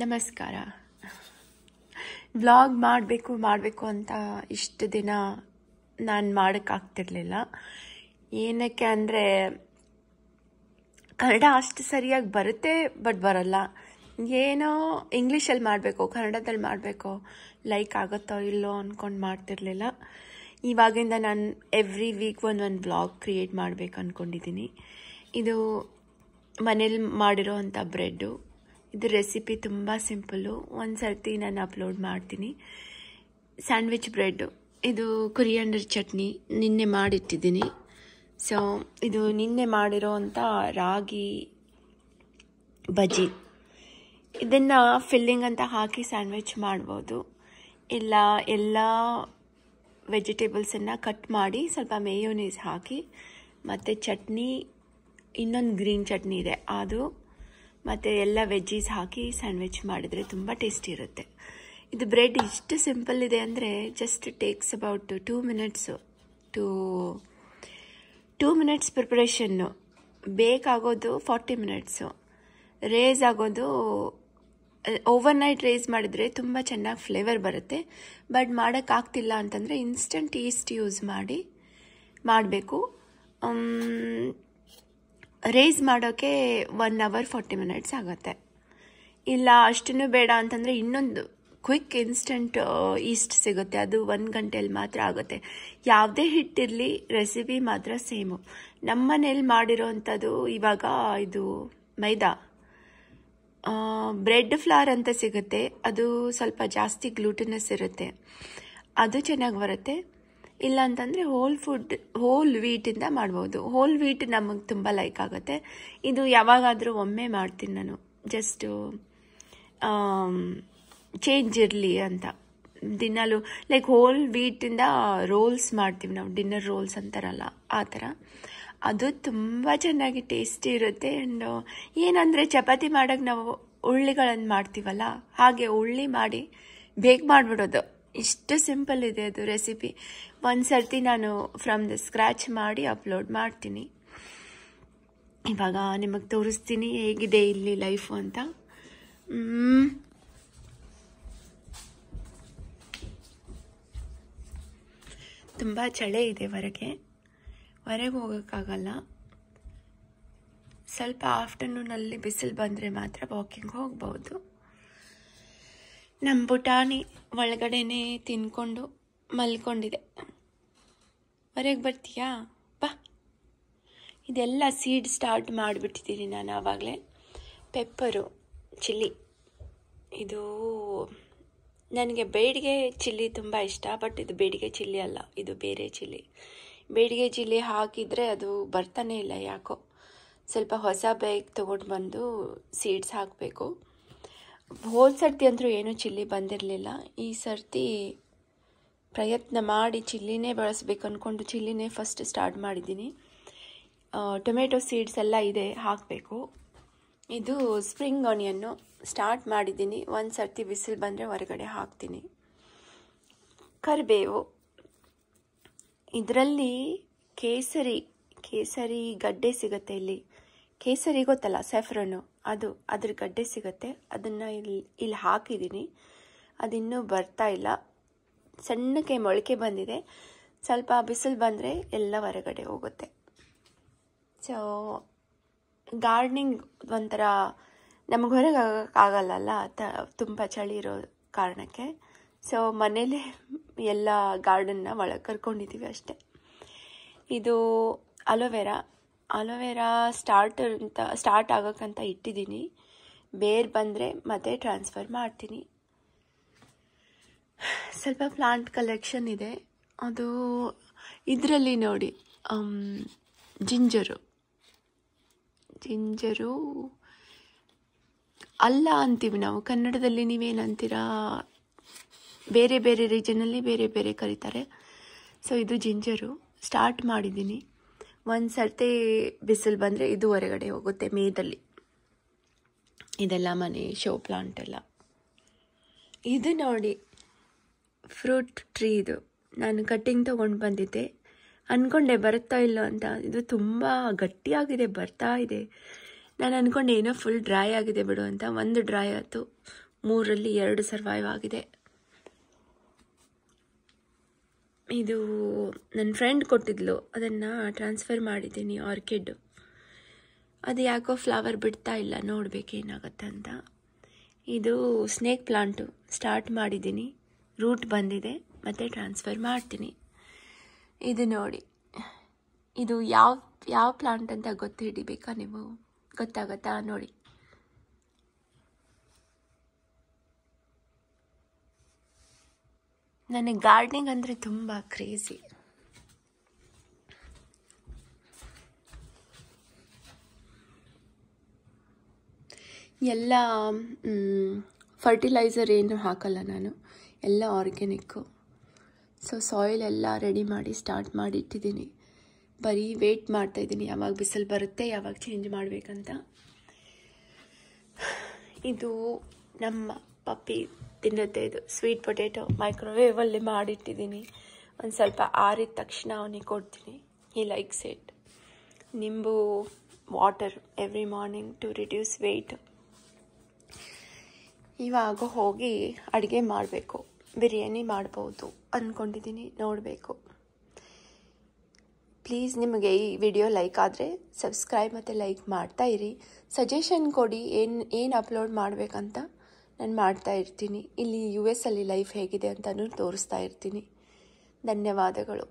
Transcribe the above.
ನಮಸ್ಕಾರ ವ್ಲಾಗ್ ಮಾಡಬೇಕು ಮಾಡಬೇಕು ಅಂತ ಇಷ್ಟು ದಿನ ನಾನು ಮಾಡೋಕ್ಕಾಗ್ತಿರ್ಲಿಲ್ಲ ಏನಕ್ಕೆ ಅಂದರೆ ಕನ್ನಡ ಅಷ್ಟು ಸರಿಯಾಗಿ ಬರುತ್ತೆ ಬಟ್ ಬರಲ್ಲ ಏನೋ ಇಂಗ್ಲೀಷಲ್ಲಿ ಮಾಡಬೇಕು ಕನ್ನಡದಲ್ಲಿ ಮಾಡಬೇಕು ಲೈಕ್ ಆಗುತ್ತೋ ಇಲ್ಲೋ ಅಂದ್ಕೊಂಡು ಮಾಡ್ತಿರ್ಲಿಲ್ಲ ಇವಾಗಿಂದ ನಾನು ಎವ್ರಿ ವೀಕ್ ಒಂದು ಒಂದು ವ್ಲಾಗ್ ಕ್ರಿಯೇಟ್ ಮಾಡಬೇಕು ಅಂದ್ಕೊಂಡಿದ್ದೀನಿ ಇದು ಮನೇಲಿ ಮಾಡಿರೋ ಅಂಥ ಬ್ರೆಡ್ಡು ಇದು ರೆಸಿಪಿ ತುಂಬ ಸಿಂಪಲ್ಲು ಒಂದು ಸರ್ತಿ ನಾನು ಅಪ್ಲೋಡ್ ಮಾಡ್ತೀನಿ ಸ್ಯಾಂಡ್ವಿಚ್ ಬ್ರೆಡ್ಡು ಇದು ಕುರಿಯಂಡರ್ ಚಟ್ನಿ ನಿನ್ನೆ ಮಾಡಿಟ್ಟಿದ್ದೀನಿ ಸೊ ಇದು ನಿನ್ನೆ ಮಾಡಿರೋ ಅಂಥ ರಾಗಿ ಬಜ್ಜಿ ಇದನ್ನು ಫಿಲ್ಲಿಂಗ್ ಅಂತ ಹಾಕಿ ಸ್ಯಾಂಡ್ವಿಚ್ ಮಾಡ್ಬೋದು ಇಲ್ಲ ಎಲ್ಲ ವೆಜಿಟೇಬಲ್ಸನ್ನು ಕಟ್ ಮಾಡಿ ಸ್ವಲ್ಪ ಮೇಯೋನೀಸ್ ಹಾಕಿ ಮತ್ತು ಚಟ್ನಿ ಇನ್ನೊಂದು ಗ್ರೀನ್ ಚಟ್ನಿ ಇದೆ ಅದು ಮತ್ತು ಎಲ್ಲ ವೆಜ್ಜೀಸ್ ಹಾಕಿ ಸ್ಯಾಂಡ್ವಿಚ್ ಮಾಡಿದರೆ ತುಂಬ ಟೇಸ್ಟಿ ಇರುತ್ತೆ ಇದು ಬ್ರೆಡ್ ಇಷ್ಟು ಸಿಂಪಲ್ ಇದೆ ಅಂದರೆ just takes about two minutes to two minutes preparation ಬೇಕಾಗೋದು ಫಾರ್ಟಿ ಮಿನಿಟ್ಸು ರೇಸ್ ಆಗೋದು ಓವರ್ ನೈಟ್ ರೇಸ್ ಮಾಡಿದರೆ ತುಂಬ ಚೆನ್ನಾಗಿ ಫ್ಲೇವರ್ ಬರುತ್ತೆ ಬಟ್ ಮಾಡೋಕ್ಕಾಗ್ತಿಲ್ಲ ಅಂತಂದರೆ ಇನ್ಸ್ಟಂಟ್ ಈಸ್ಟ್ ಯೂಸ್ ಮಾಡಿ ಮಾಡಬೇಕು ರೇಸ್ ಮಾಡೋಕ್ಕೆ ಒನ್ ಅವರ್ ಫಾರ್ಟಿ ಮಿನಿಟ್ಸ್ ಆಗುತ್ತೆ ಇಲ್ಲ ಅಷ್ಟೂ ಬೇಡ ಅಂತಂದರೆ ಇನ್ನೊಂದು ಕ್ವಿಕ್ ಇನ್ಸ್ಟಂಟ್ ಈಸ್ಟ್ ಸಿಗುತ್ತೆ ಅದು ಒಂದು ಗಂಟೆಯಲ್ಲಿ ಮಾತ್ರ ಆಗುತ್ತೆ ಯಾವುದೇ ಹಿಟ್ಟಿರಲಿ ರೆಸಿಪಿ ಮಾತ್ರ ಸೇಮು ನಮ್ಮ ಮನೇಲಿ ಮಾಡಿರೋವಂಥದ್ದು ಇವಾಗ ಇದು ಮೈದಾ ಬ್ರೆಡ್ ಫ್ಲಾರ್ ಅಂತ ಸಿಗುತ್ತೆ ಅದು ಸ್ವಲ್ಪ ಜಾಸ್ತಿ ಗ್ಲೂಟಿನಸ್ ಇರುತ್ತೆ ಅದು ಚೆನ್ನಾಗಿ ಬರುತ್ತೆ ಇಲ್ಲ ಅಂತಂದರೆ ಹೋಲ್ ಫುಡ್ ಹೋಲ್ ವೀಟಿಂದ ಮಾಡ್ಬೋದು ಹೋಲ್ ವೀಟ್ ನಮಗೆ ತುಂಬ ಲೈಕ್ ಆಗುತ್ತೆ ಇದು ಯಾವಾಗಾದರೂ ಒಮ್ಮೆ ಮಾಡ್ತೀನಿ ನಾನು ಜಸ್ಟು ಚೇಂಜ್ ಇರಲಿ ಅಂತ ದಿನಾಲು ಲೈಕ್ ಹೋಲ್ ವೀಟಿಂದ ರೋಲ್ಸ್ ಮಾಡ್ತೀವಿ ನಾವು ಡಿನ್ನರ್ ರೋಲ್ಸ್ ಅಂತಾರಲ್ಲ ಆ ಥರ ಅದು ತುಂಬ ಚೆನ್ನಾಗಿ ಟೇಸ್ಟಿ ಇರುತ್ತೆ ಆ್ಯಂಡ್ ಏನಂದರೆ ಚಪಾತಿ ಮಾಡೋಕ್ಕೆ ನಾವು ಉಳ್ಳಿಗಳನ್ನು ಮಾಡ್ತೀವಲ್ಲ ಹಾಗೆ ಉಳ್ಳಿ ಮಾಡಿ ಬೇಗ ಮಾಡಿಬಿಡೋದು ಇಷ್ಟು ಸಿಂಪಲ್ ಇದೆ ಅದು ರೆಸಿಪಿ ಒಂದು ಸರ್ತಿ ನಾನು ಫ್ರಮ್ ದ ಸ್ಕ್ರ್ಯಾಚ್ ಮಾಡಿ ಅಪ್ಲೋಡ್ ಮಾಡ್ತೀನಿ ಇವಾಗ ನಿಮಗೆ ತೋರಿಸ್ತೀನಿ ಹೇಗಿದೆ ಇಲ್ಲಿ ಲೈಫು ಅಂತ ತುಂಬ ಚಳಿ ಇದೆ ಹೊರಗೆ ಹೊರಗೆ ಹೋಗೋಕ್ಕಾಗಲ್ಲ ಸ್ವಲ್ಪ ಆಫ್ಟರ್ನೂನಲ್ಲಿ ಬಿಸಿಲು ಬಂದರೆ ಮಾತ್ರ ವಾಕಿಂಗ್ ಹೋಗ್ಬೋದು ನಮ್ಮ ಬುಟಾಣಿ ಒಳಗಡೆನೇ ತಿನ್ಕೊಂಡು ಮಲ್ಕೊಂಡಿದೆ ಹೊರಗೆ ಬರ್ತೀಯಾ ಬಾ ಇದೆಲ್ಲ ಸೀಡ್ ಸ್ಟಾರ್ಟ್ ಮಾಡಿಬಿಟ್ಟಿದ್ದೀನಿ ನಾನು ಆವಾಗಲೇ ಪೆಪ್ಪರು ಚಿಲ್ಲಿ ಇದು ನನಗೆ ಬೇಡಿಗೆ ಚಿಲ್ಲಿ ತುಂಬ ಇಷ್ಟ ಬಟ್ ಇದು ಬೇಡಿಗೆ ಚಿಲ್ಲಿ ಅಲ್ಲ ಇದು ಬೇರೆ ಚಿಲ್ಲಿ ಬೇಡಿಗೆ ಚಿಲ್ಲಿ ಹಾಕಿದರೆ ಅದು ಬರ್ತಾನೇ ಇಲ್ಲ ಯಾಕೋ ಸ್ವಲ್ಪ ಹೊಸ ಬೈಕ್ ತೊಗೊಂಡು ಬಂದು ಸೀಡ್ಸ್ ಹಾಕಬೇಕು ಹೋದ ಸರ್ತಿ ಅಂತೂ ಏನೂ ಚಿಲ್ಲಿ ಬಂದಿರಲಿಲ್ಲ ಈ ಸರ್ತಿ ಪ್ರಯತ್ನ ಮಾಡಿ ಚಿಲ್ಲಿನೇ ಬಳಸ್ಬೇಕು ಅಂದ್ಕೊಂಡು ಚಿಲ್ಲಿನೇ ಫಸ್ಟ್ ಸ್ಟಾರ್ಟ್ ಮಾಡಿದ್ದೀನಿ ಟೊಮೆಟೊ ಸೀಡ್ಸ್ ಎಲ್ಲ ಇದೆ ಹಾಕಬೇಕು ಇದು ಸ್ಪ್ರಿಂಗ್ ಆನಿಯನ್ನು ಸ್ಟಾರ್ಟ್ ಮಾಡಿದ್ದೀನಿ ಒಂದು ಸರ್ತಿ ಬಿಸಿಲು ಬಂದರೆ ಹೊರಗಡೆ ಹಾಕ್ತೀನಿ ಕರಿಬೇವು ಇದರಲ್ಲಿ ಕೇಸರಿ ಕೇಸರಿ ಗಡ್ಡೆ ಸಿಗುತ್ತೆ ಇಲ್ಲಿ ಕೇಸರಿ ಗೊತ್ತಲ್ಲ ಸೆಫ್ರನು ಅದು ಅದ್ರ ಗಡ್ಡೆ ಸಿಗುತ್ತೆ ಅದನ್ನು ಇಲ್ಲಿ ಇಲ್ಲಿ ಹಾಕಿದ್ದೀನಿ ಅದಿನ್ನೂ ಬರ್ತಾ ಇಲ್ಲ ಸಣ್ಣಕ್ಕೆ ಮೊಳಕೆ ಬಂದಿದೆ ಸ್ವಲ್ಪ ಬಿಸಿಲು ಬಂದರೆ ಎಲ್ಲ ಹೊರಗಡೆ ಹೋಗುತ್ತೆ ಸೊ ಗಾರ್ಡ್ನಿಂಗ್ ಒಂಥರ ನಮಗೆ ಹೊರಗೆ ಆಗೋಕ್ಕಾಗಲ್ಲ ತ ತುಂಬ ಚಳಿ ಇರೋ ಕಾರಣಕ್ಕೆ ಸೊ ಮನೇಲೇ ಎಲ್ಲ ಗಾರ್ಡನ್ನ ಒಳಗೆ ಕರ್ಕೊಂಡಿದ್ದೀವಿ ಅಷ್ಟೆ ಇದು ಅಲೋವೆರಾ ಅಲೋವೆರಾ ಸ್ಟಾರ್ಟ್ ಅಂತ ಸ್ಟಾರ್ಟ್ ಆಗೋಕ್ಕಂತ ಇಟ್ಟಿದ್ದೀನಿ ಬೇರೆ ಬಂದರೆ ಮತ್ತೆ ಟ್ರಾನ್ಸ್ಫರ್ ಮಾಡ್ತೀನಿ ಸ್ವಲ್ಪ ಪ್ಲಾಂಟ್ ಕಲೆಕ್ಷನ್ ಇದೆ ಅದು ಇದರಲ್ಲಿ ನೋಡಿ ಜಿಂಜರು ಜಿಂಜರು ಅಲ್ಲ ಅಂತೀವಿ ನಾವು ಕನ್ನಡದಲ್ಲಿ ನೀವೇನಂತೀರಾ ಬೇರೆ ಬೇರೆ ರೀಜನಲ್ಲಿ ಬೇರೆ ಬೇರೆ ಕರೀತಾರೆ ಸೊ ಇದು ಜಿಂಜರು ಸ್ಟಾರ್ಟ್ ಮಾಡಿದ್ದೀನಿ ಒಂದು ಸರ್ತಿ ಬಿಸಿಲು ಬಂದರೆ ಇದು ಹೊರಗಡೆ ಹೋಗುತ್ತೆ ಮೇದಲ್ಲಿ ಇದೆಲ್ಲ ಮನೆ ಶೋ ಪ್ಲಾಂಟ್ ಎಲ್ಲ ಇದು ನೋಡಿ ಫ್ರೂಟ್ ಟ್ರೀ ಇದು ನಾನು ಕಟ್ಟಿಂಗ್ ತೊಗೊಂಡು ಬಂದಿದ್ದೆ ಅಂದ್ಕೊಂಡೆ ಬರುತ್ತಾ ಇಲ್ಲ ಅಂತ ಇದು ತುಂಬ ಗಟ್ಟಿಯಾಗಿದೆ ಬರ್ತಾ ಇದೆ ನಾನು ಅಂದ್ಕೊಂಡೆ ಏನೋ ಫುಲ್ ಡ್ರೈ ಆಗಿದೆ ಬಿಡು ಅಂತ ಒಂದು ಡ್ರೈ ಆಯಿತು ಮೂರಲ್ಲಿ ಎರಡು ಸರ್ವೈವ್ ಆಗಿದೆ ಇದು ನನ್ನ ಫ್ರೆಂಡ್ ಕೊಟ್ಟಿದ್ಲು ಅದನ್ನು ಟ್ರಾನ್ಸ್ಫರ್ ಮಾಡಿದ್ದೀನಿ ಆರ್ಕಿಡ್ ಅದು ಯಾಕೋ ಫ್ಲವರ್ ಬಿಡ್ತಾ ಇಲ್ಲ ನೋಡಬೇಕೇನಾಗತ್ತೆ ಅಂತ ಇದು ಸ್ನೇಕ್ ಪ್ಲಾಂಟು ಸ್ಟಾರ್ಟ್ ಮಾಡಿದ್ದೀನಿ ರೂಟ್ ಬಂದಿದೆ ಮತ್ತು ಟ್ರಾನ್ಸ್ಫರ್ ಮಾಡ್ತೀನಿ ಇದು ನೋಡಿ ಇದು ಯಾವ ಯಾವ ಪ್ಲಾಂಟ್ ಅಂತ ಗೊತ್ತಿಡಿಬೇಕಾ ನೀವು ಗೊತ್ತಾಗತ್ತಾ ನೋಡಿ ನನಗೆ ಗಾರ್ಡ್ನಿಂಗ್ ಅಂದರೆ ತುಂಬ ಕ್ರೇಜಿ ಎಲ್ಲ ಫರ್ಟಿಲೈಸರ್ ಏನು ಹಾಕಲ್ಲ ನಾನು ಎಲ್ಲ ಆರ್ಗ್ಯಾನಿಕ್ಕು ಸೊ ಸಾಯಿಲ್ ಎಲ್ಲ ರೆಡಿ ಮಾಡಿ ಸ್ಟಾರ್ಟ್ ಮಾಡಿ ಇಟ್ಟಿದ್ದೀನಿ ಬರೀ ಮಾಡ್ತಾ ಮಾಡ್ತಾಯಿದ್ದೀನಿ ಯಾವಾಗ ಬಿಸಿಲು ಬರುತ್ತೆ ಯಾವಾಗ ಚೇಂಜ್ ಮಾಡಬೇಕಂತ ಇದು ನಮ್ಮ ಪಪ್ಪಿ ತಿನ್ನುತ್ತೆ ಇದು ಸ್ವೀಟ್ ಪೊಟೆಟೊ ಮೈಕ್ರೋವೇವಲ್ಲಿ ಮಾಡಿಟ್ಟಿದ್ದೀನಿ ಒಂದು ಸ್ವಲ್ಪ ಆರಿದ ತಕ್ಷಣ ಅವನಿಗೆ ಕೊಡ್ತೀನಿ he likes it nimbu water every morning to reduce weight ಇವಾಗ ಹೋಗಿ ಅಡುಗೆ ಮಾಡಬೇಕು ಬಿರಿಯಾನಿ ಮಾಡ್ಬೋದು ಅಂದ್ಕೊಂಡಿದ್ದೀನಿ ನೋಡಬೇಕು ಪ್ಲೀಸ್ ನಿಮಗೆ ಈ ವಿಡಿಯೋ ಲೈಕ್ ಆದರೆ ಸಬ್ಸ್ಕ್ರೈಬ್ ಮತ್ತು ಲೈಕ್ ಮಾಡ್ತಾ ಇರಿ ಸಜೆಷನ್ ಕೊಡಿ ಏನು ಏನು ಅಪ್ಲೋಡ್ ಮಾಡಬೇಕಂತ ನಾನು ಮಾಡ್ತಾ ಇರ್ತೀನಿ ಇಲ್ಲಿ ಯು ಎಸ್ ಅಲ್ಲಿ ಲೈಫ್ ಹೇಗಿದೆ ಅಂತಲೂ ತೋರಿಸ್ತಾ ಇರ್ತೀನಿ ಧನ್ಯವಾದಗಳು